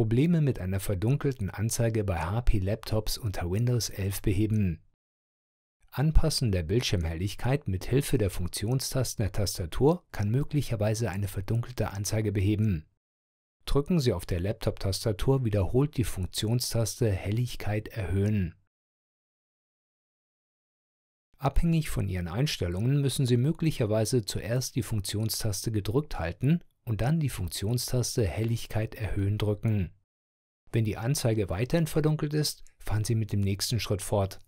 Probleme mit einer verdunkelten Anzeige bei HP-Laptops unter Windows 11 beheben. Anpassen der Bildschirmhelligkeit mit Hilfe der Funktionstasten der Tastatur kann möglicherweise eine verdunkelte Anzeige beheben. Drücken Sie auf der Laptop-Tastatur wiederholt die Funktionstaste Helligkeit erhöhen. Abhängig von Ihren Einstellungen müssen Sie möglicherweise zuerst die Funktionstaste gedrückt halten und dann die Funktionstaste Helligkeit erhöhen drücken. Wenn die Anzeige weiterhin verdunkelt ist, fahren Sie mit dem nächsten Schritt fort.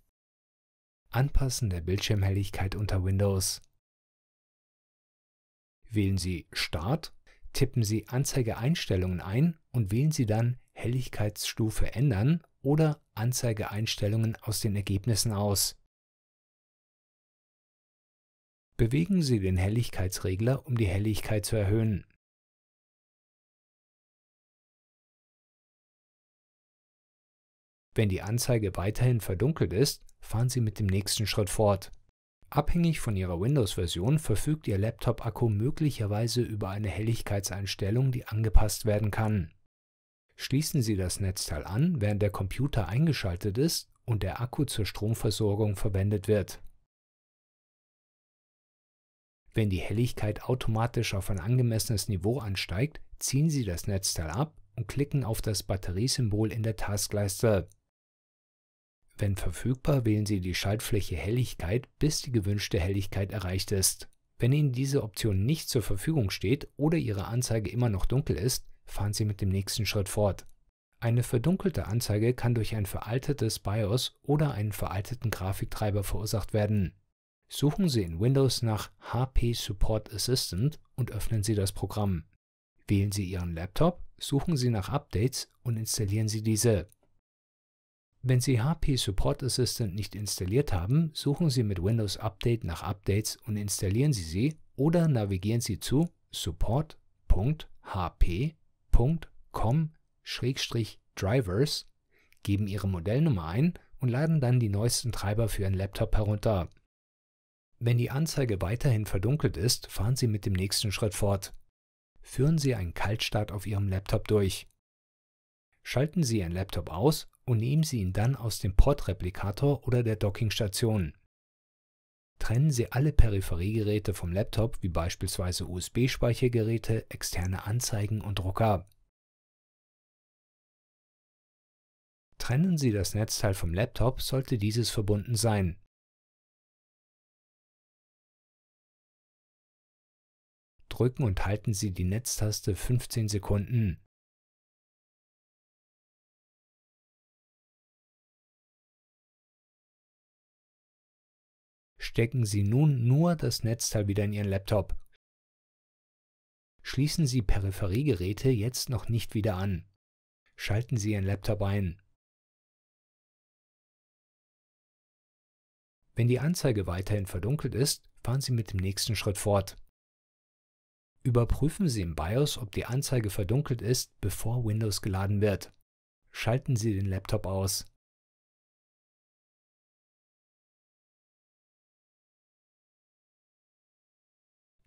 Anpassen der Bildschirmhelligkeit unter Windows. Wählen Sie Start, tippen Sie Anzeigeeinstellungen ein und wählen Sie dann Helligkeitsstufe ändern oder Anzeigeeinstellungen aus den Ergebnissen aus. Bewegen Sie den Helligkeitsregler, um die Helligkeit zu erhöhen. Wenn die Anzeige weiterhin verdunkelt ist, fahren Sie mit dem nächsten Schritt fort. Abhängig von Ihrer Windows-Version verfügt Ihr Laptop-Akku möglicherweise über eine Helligkeitseinstellung, die angepasst werden kann. Schließen Sie das Netzteil an, während der Computer eingeschaltet ist und der Akku zur Stromversorgung verwendet wird. Wenn die Helligkeit automatisch auf ein angemessenes Niveau ansteigt, ziehen Sie das Netzteil ab und klicken auf das Batteriesymbol in der Taskleiste. Wenn verfügbar, wählen Sie die Schaltfläche Helligkeit, bis die gewünschte Helligkeit erreicht ist. Wenn Ihnen diese Option nicht zur Verfügung steht oder Ihre Anzeige immer noch dunkel ist, fahren Sie mit dem nächsten Schritt fort. Eine verdunkelte Anzeige kann durch ein veraltetes BIOS oder einen veralteten Grafiktreiber verursacht werden. Suchen Sie in Windows nach HP Support Assistant und öffnen Sie das Programm. Wählen Sie Ihren Laptop, suchen Sie nach Updates und installieren Sie diese. Wenn Sie HP Support Assistant nicht installiert haben, suchen Sie mit Windows Update nach Updates und installieren Sie sie oder navigieren Sie zu support.hp.com-drivers, geben Ihre Modellnummer ein und laden dann die neuesten Treiber für Ihren Laptop herunter. Wenn die Anzeige weiterhin verdunkelt ist, fahren Sie mit dem nächsten Schritt fort. Führen Sie einen Kaltstart auf Ihrem Laptop durch. Schalten Sie Ihren Laptop aus und nehmen Sie ihn dann aus dem Portreplikator oder der Dockingstation. Trennen Sie alle Peripheriegeräte vom Laptop, wie beispielsweise USB-Speichergeräte, externe Anzeigen und Drucker. Trennen Sie das Netzteil vom Laptop, sollte dieses verbunden sein. Drücken und halten Sie die Netztaste 15 Sekunden. stecken Sie nun nur das Netzteil wieder in Ihren Laptop. Schließen Sie Peripheriegeräte jetzt noch nicht wieder an. Schalten Sie Ihren Laptop ein. Wenn die Anzeige weiterhin verdunkelt ist, fahren Sie mit dem nächsten Schritt fort. Überprüfen Sie im BIOS, ob die Anzeige verdunkelt ist, bevor Windows geladen wird. Schalten Sie den Laptop aus.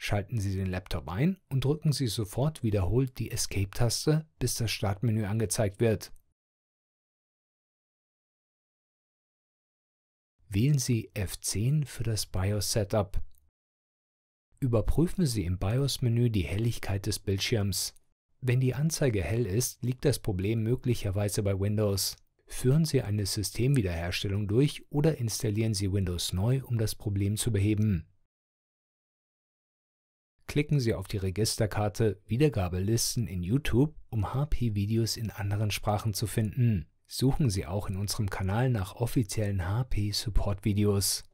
Schalten Sie den Laptop ein und drücken Sie sofort wiederholt die Escape-Taste, bis das Startmenü angezeigt wird. Wählen Sie F10 für das BIOS-Setup. Überprüfen Sie im BIOS-Menü die Helligkeit des Bildschirms. Wenn die Anzeige hell ist, liegt das Problem möglicherweise bei Windows. Führen Sie eine Systemwiederherstellung durch oder installieren Sie Windows neu, um das Problem zu beheben klicken Sie auf die Registerkarte Wiedergabelisten in YouTube, um HP-Videos in anderen Sprachen zu finden. Suchen Sie auch in unserem Kanal nach offiziellen HP-Support-Videos